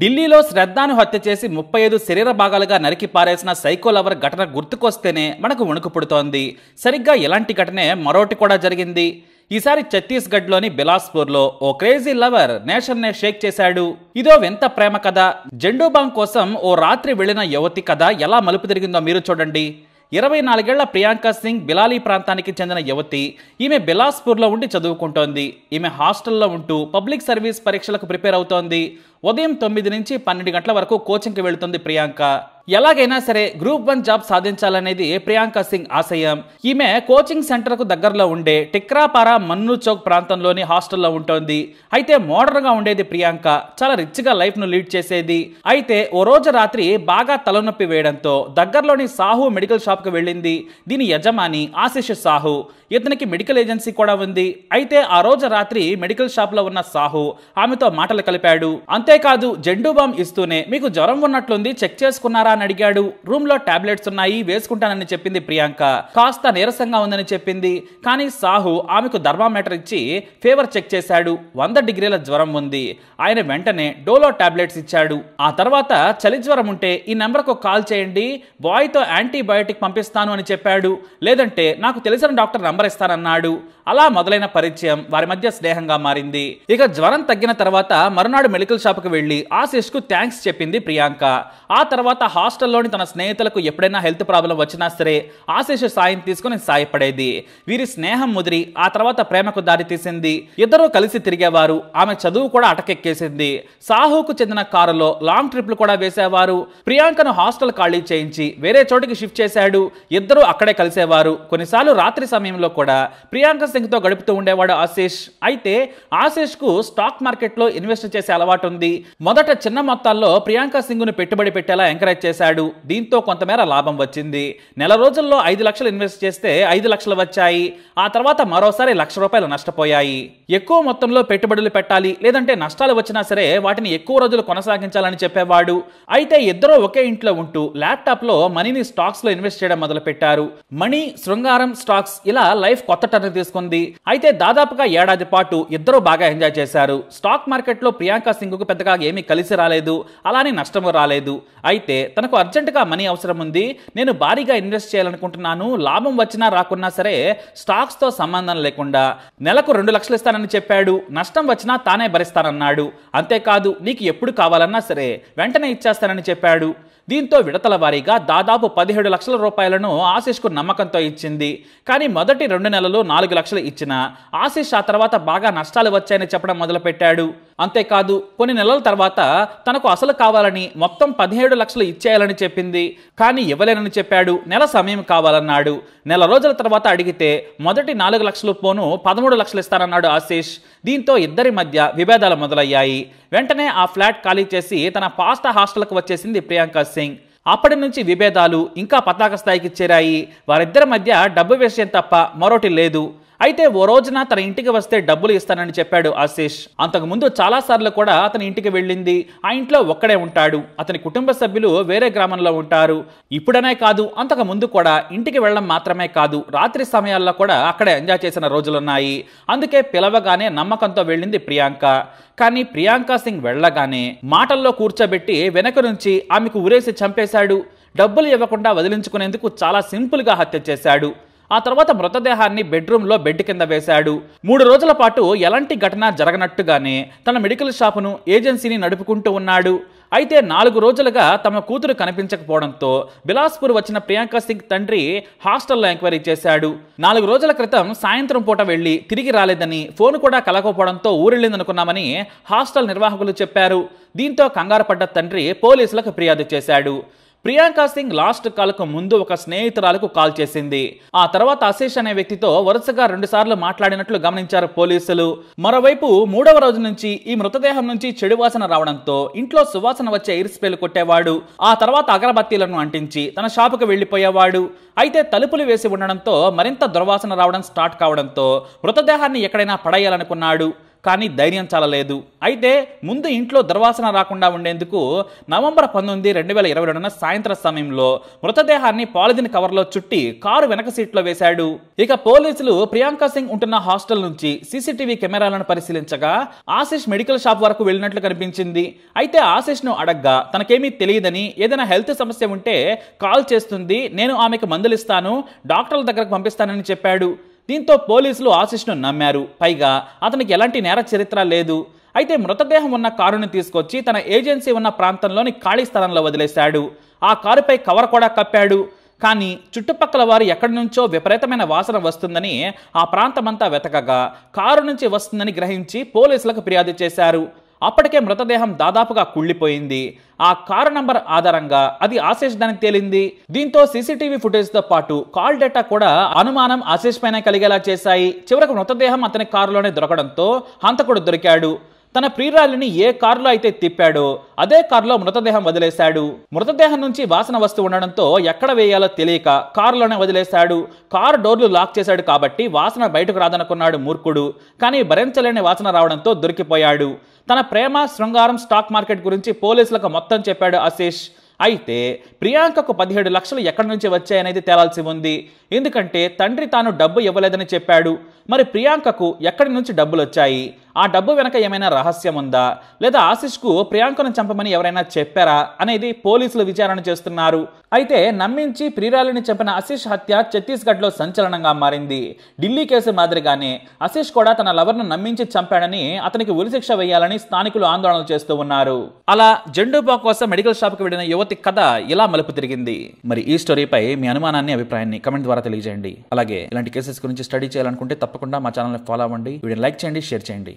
ఢిల్లీలో శ్రద్ధాను హత్య చేసి ముప్పై ఐదు శరీర భాగాలుగా నరికి పారేసిన సైకో లవర్ ఘటన గుర్తుకొస్తేనే మనకు వణుకు పుడుతోంది సరిగ్గా ఇలాంటి ఘటనే మరోటి కూడా జరిగింది ఈసారి ఛత్తీస్గఢ్లోని బిలాస్పూర్లో ఓ క్రేజీ లవర్ నేషన్నే షేక్ చేశాడు ఇదో వింత ప్రేమ కథ జెండూబాంగ్ కోసం ఓ రాత్రి వెళ్లిన యువతి కథ ఎలా మలుపు తిరిగిందో మీరు చూడండి ఇరవై నాలుగేళ్ల ప్రియాంక సింగ్ బిలాలీ ప్రాంతానికి చెందిన యువతి ఈమె బిలాస్పూర్లో ఉండి చదువుకుంటోంది ఈమె హాస్టల్లో ఉంటూ పబ్లిక్ సర్వీస్ పరీక్షలకు ప్రిపేర్ అవుతోంది ఉదయం తొమ్మిది నుంచి పన్నెండు గంటల వరకు కోచింగ్కి వెళుతుంది ప్రియాంక ఎలాగైనా సరే గ్రూప్ వన్ జాబ్ సాధించాలనేది ప్రియాంక సింగ్ ఆశయం ఈమె కోచింగ్ సెంటర్కు దగ్గరలో ఉండే టిక్రాపారా మన్ను చౌక్ ప్రాంతంలోని హాస్టల్లో ఉంటుంది అయితే మోడర్న్గా ఉండేది ప్రియాంక చాలా రిచ్గా లైఫ్ను లీడ్ చేసేది అయితే ఓ రోజు రాత్రి బాగా తలనొప్పి వేయడంతో దగ్గరలోని సాహు మెడికల్ షాప్కి వెళ్ళింది దీని యజమాని ఆశిష్ సాహు ఇతనికి మెడికల్ ఏజెన్సీ కూడా ఉంది అయితే ఆ రోజు రాత్రి మెడికల్ షాప్లో ఉన్న సాహు ఆమెతో మాటలు కలిపాడు అంతే అంతేకాదు జెండు బామ్ ఇస్తూనే మీకు జ్వరం ఉన్నట్లుంది చెక్ చేసుకున్నారా అని అడిగాడు రూమ్ లో టాబ్లెట్స్ ఉన్నాయి వేసుకుంటానని చెప్పింది ప్రియాంక కాస్త నీరసంగా ఉందని చెప్పింది కానీ సాహు ఆమెకు థర్మామీటర్ ఇచ్చి ఫీవర్ చెక్ చేశాడు వంద డిగ్రీల జ్వరం ఉంది ఆయన వెంటనే డోలో టాబ్లెట్స్ ఇచ్చాడు ఆ తర్వాత చలి జ్వరం ఉంటే ఈ నెంబర్కు కాల్ చేయండి బాయ్ తో యాంటీబయోటిక్ పంపిస్తాను అని చెప్పాడు లేదంటే నాకు తెలిసిన డాక్టర్ నంబర్ ఇస్తానన్నాడు అలా మొదలైన పరిచయం వారి మధ్య స్నేహంగా మారింది ఇక జ్వరం తగ్గిన తర్వాత మరునాడు మెడికల్ షాప్ షాప్కి వెళ్ళి ఆశిష్కు థ్యాంక్స్ చెప్పింది ప్రియాంక ఆ తర్వాత హాస్టల్లోని తన స్నేహితులకు ఎప్పుడైనా హెల్త్ ప్రాబ్లం వచ్చినా సరే ఆశిష్ సాయం తీసుకుని సాయపడేది వీరి స్నేహం ముదిరి ఆ తర్వాత ప్రేమకు తీసింది ఇద్దరూ కలిసి తిరిగేవారు ఆమె చదువు కూడా అటకెక్కేసింది సాహుకు చెందిన కారులో లాంగ్ ట్రిప్లు కూడా వేసేవారు ప్రియాంకను హాస్టల్ ఖాళీ చేయించి వేరే చోటికి షిఫ్ట్ చేశాడు ఇద్దరూ అక్కడే కలిసేవారు కొన్నిసార్లు రాత్రి సమయంలో కూడా ప్రియాంక సింగ్ తో గడుపుతూ ఉండేవాడు ఆశిష్ అయితే కు స్టాక్ మార్కెట్లో ఇన్వెస్ట్ చేసే అలవాటు ఉంది మొదట చిన్న మొత్తాల్లో ప్రియాంక సింగ్ను పెట్టుబడి పెట్టేలా ఎంకరేజ్ చేశాడు దీంతో కొంతమేర లాభం వచ్చింది నెల రోజుల్లో ఐదు లక్షలు ఇన్వెస్ట్ చేస్తే ఐదు లక్షలు వచ్చాయి ఆ తర్వాత మరోసారి లక్ష రూపాయలు నష్టపోయాయి ఎక్కువ మొత్తంలో పెట్టుబడులు పెట్టాలి లేదంటే నష్టాలు వచ్చినా సరే వాటిని ఎక్కువ రోజులు కొనసాగించాలని చెప్పేవాడు అయితే ఇద్దరూ ఒకే ఇంట్లో ఉంటూ ల్యాప్టాప్ లో మనీని స్టాక్స్ లో ఇన్వెస్ట్ చేయడం మొదలు పెట్టారు మనీ శృంగారం స్టాక్స్ ఇలా లైఫ్ కొత్త టర్న్ తీసుకుంది అయితే దాదాపుగా ఏడాది పాటు ఇద్దరూ బాగా ఎంజాయ్ చేశారు స్టాక్ మార్కెట్లో ప్రియాంక సింగ్ పెద్దగా ఏమీ కలిసి రాలేదు అలానే నష్టము రాలేదు అయితే తనకు అర్జెంటుగా మనీ అవసరం ఉంది నేను భారీగా ఇన్వెస్ట్ చేయాలనుకుంటున్నాను లాభం వచ్చినా రాకున్నా సరే స్టాక్స్తో సంబంధం లేకుండా నెలకు రెండు లక్షలు ఇస్తానని చెప్పాడు నష్టం వచ్చినా తానే భరిస్తానన్నాడు అంతేకాదు నీకు ఎప్పుడు కావాలన్నా సరే వెంటనే ఇచ్చేస్తానని చెప్పాడు దీంతో విడతల వారీగా దాదాపు పదిహేడు లక్షల రూపాయలను ఆశీష్కు నమ్మకంతో ఇచ్చింది కానీ మొదటి రెండు నెలలు నాలుగు లక్షలు ఇచ్చిన ఆశీష్ ఆ తర్వాత బాగా నష్టాలు వచ్చాయని చెప్పడం మొదలుపెట్టాడు అంతేకాదు కొన్ని నెలల తర్వాత తనకు అసలు కావాలని మొత్తం పదిహేడు లక్షలు ఇచ్చేయాలని చెప్పింది కానీ ఇవ్వలేనని చెప్పాడు నెల సమయం కావాలన్నాడు నెల రోజుల తర్వాత అడిగితే మొదటి నాలుగు లక్షలు పోను పదమూడు లక్షలు ఇస్తానన్నాడు ఆశీష్ దీంతో ఇద్దరి మధ్య విభేదాలు మొదలయ్యాయి వెంటనే ఆ ఫ్లాట్ ఖాళీ చేసి తన పాస్తా హాస్టల్కు వచ్చేసింది ప్రియాంక సింగ్ అప్పటి నుంచి విభేదాలు ఇంకా పతాక స్థాయికి చేరాయి వారిద్దరి మధ్య డబ్బు విషయం తప్ప మరోటి లేదు అయితే ఓ రోజున తన ఇంటికి వస్తే డబ్బులు ఇస్తానని చెప్పాడు ఆశీష్ అంతకుముందు సార్లు కూడా అతని ఇంటికి వెళ్ళింది ఆ ఇంట్లో ఒక్కడే ఉంటాడు అతని కుటుంబ సభ్యులు వేరే గ్రామంలో ఉంటారు ఇప్పుడనే కాదు అంతకు ముందు కూడా ఇంటికి వెళ్ళడం మాత్రమే కాదు రాత్రి సమయాల్లో కూడా అక్కడే ఎంజాయ్ చేసిన రోజులున్నాయి అందుకే పిలవగానే నమ్మకంతో వెళ్ళింది ప్రియాంక కానీ ప్రియాంక సింగ్ వెళ్ళగానే మాటల్లో కూర్చోబెట్టి వెనక నుంచి ఆమెకు ఉరేసి చంపేశాడు డబ్బులు ఇవ్వకుండా వదిలించుకునేందుకు చాలా సింపుల్గా హత్య చేశాడు ఆ తర్వాత మృతదేహాన్ని బెడ్రూమ్లో బెడ్ కింద వేశాడు మూడు రోజుల పాటు ఎలాంటి ఘటన జరగనట్టుగానే తన మెడికల్ షాపును ఏజెన్సీని నడుపుకుంటూ ఉన్నాడు అయితే నాలుగు రోజులుగా తమ కూతురు కనిపించకపోవడంతో బిలాస్పూర్ వచ్చిన ప్రియాంక సింగ్ తండ్రి హాస్టల్లో ఎంక్వైరీ చేశాడు నాలుగు రోజుల క్రితం సాయంత్రం పూట వెళ్లి తిరిగి రాలేదని ఫోన్ కూడా కలగకపోవడంతో ఊరెళ్ళిందనుకున్నామని హాస్టల్ నిర్వాహకులు చెప్పారు దీంతో కంగారు తండ్రి పోలీసులకు ఫిర్యాదు చేశాడు ప్రియాంక సింగ్ లాస్ట్ కాల్కు ముందు ఒక స్నేహితురాలకు కాల్ చేసింది ఆ తర్వాత అశేష్ అనే వ్యక్తితో వరుసగా రెండుసార్లు మాట్లాడినట్లు గమనించారు పోలీసులు మరోవైపు మూడవ రోజు నుంచి ఈ మృతదేహం నుంచి చెడు వాసన రావడంతో ఇంట్లో సువాసన వచ్చే ఇరిసిపేలు కొట్టేవాడు ఆ తర్వాత అగరబత్తీలను అంటించి తన షాపుకు వెళ్లిపోయేవాడు అయితే తలుపులు వేసి ఉండడంతో మరింత దుర్వాసన రావడం స్టార్ట్ కావడంతో మృతదేహాన్ని ఎక్కడైనా పడేయాలనుకున్నాడు కానీ ధైర్యం చాలలేదు అయితే ముందు ఇంట్లో దుర్వాసన రాకుండా ఉండేందుకు నవంబర్ పంతొమ్మిది రెండు వేల ఇరవై రెండున సాయంత్రం సమయంలో మృతదేహాన్ని పాలిథిన్ కవర్లో చుట్టి కారు వెనక సీట్లో వేశాడు ఇక పోలీసులు ప్రియాంక సింగ్ ఉంటున్న హాస్టల్ నుంచి సీసీటీవీ కెమెరాలను పరిశీలించగా ఆశిష్ మెడికల్ షాప్ వరకు వెళ్ళినట్లు కనిపించింది అయితే ను అడగ్గా తనకేమీ తెలియదని ఏదైనా హెల్త్ సమస్య ఉంటే కాల్ చేస్తుంది నేను ఆమెకు మందులిస్తాను డాక్టర్ల దగ్గరకు పంపిస్తానని చెప్పాడు దీంతో పోలీసులు ఆశిష్ను నమ్మారు పైగా అతనికి ఎలాంటి నేర చరిత్ర లేదు అయితే మృతదేహం ఉన్న కారుని తీసుకొచ్చి తన ఏజెన్సీ ఉన్న ప్రాంతంలోని ఖాళీ స్థలంలో వదిలేశాడు ఆ కారుపై కవర్ కూడా కప్పాడు కానీ చుట్టుపక్కల వారు ఎక్కడి నుంచో విపరీతమైన వాసన వస్తుందని ఆ ప్రాంతమంతా వెతకగా కారు నుంచి వస్తుందని గ్రహించి పోలీసులకు ఫిర్యాదు చేశారు అప్పటికే మృతదేహం దాదాపుగా కుళ్ళిపోయింది ఆ కారు నంబర్ ఆధారంగా అది ఆశేష్ దానికి తేలింది దీంతో సీసీటీవీ తో పాటు కాల్ డేటా కూడా అనుమానం ఆశేష్ పైన కలిగేలా చేశాయి చివరకు మృతదేహం అతని కారులోనే దొరకడంతో హంతకుడు దొరికాడు తన ప్రియురాలిని ఏ కారులో అయితే తిప్పాడో అదే కారులో మృతదేహం వదిలేశాడు మృతదేహం నుంచి వాసన వస్తూ ఉండడంతో ఎక్కడ వేయాలో తెలియక కారులోనే వదిలేశాడు కారు డోర్లు లాక్ చేశాడు కాబట్టి వాసన బయటకు రాదనుకున్నాడు మూర్ఖుడు కానీ భరించలేని వాసన రావడంతో దొరికిపోయాడు తన ప్రేమ శృంగారం స్టాక్ మార్కెట్ గురించి పోలీసులకు మొత్తం చెప్పాడు ఆశీష్ అయితే ప్రియాంకకు పదిహేడు లక్షలు ఎక్కడి నుంచి వచ్చాయనేది తేలాల్సి ఉంది ఎందుకంటే తండ్రి తాను డబ్బు ఇవ్వలేదని చెప్పాడు మరి ప్రియాంకకు ఎక్కడి నుంచి డబ్బులు వచ్చాయి ఆ డబ్బు వెనక ఏమైనా రహస్యం ఉందా లేదా ఆశిష్కు ప్రియాంకను చంపమని ఎవరైనా చెప్పారా అనేది పోలీసులు విచారణ చేస్తున్నారు అయితే నమ్మించి ప్రియురాలిని చంపిన ఆశీష్ హత్య ఛత్తీస్గఢ్లో సంచలనంగా మారింది ఢిల్లీ కేసు మాదిరిగానే ఆశీష్ కూడా తన లవర్ను నమ్మించి చంపాడని అతనికి ఉరిశిక్ష వేయాలని స్థానికులు ఆందోళన చేస్తూ ఉన్నారు అలా జెండూబా కోసం మెడికల్ షాప్కి వెళ్ళిన యువతి కాబట్టి కథ ఇలా మలుపు తిరిగింది మరి ఈ స్టోరీపై మీ అనుమానాన్ని అభిప్రాయాన్ని కమెంట్ ద్వారా తెలియజేయండి అలాగే ఇలాంటి కేసెస్ గురించి స్టడీ చేయాలనుకుంటే తప్పకుండా మా ఛానల్ని ఫాలో అవ్వండి వీడియో లైక్ చేయండి షేర్ చేయండి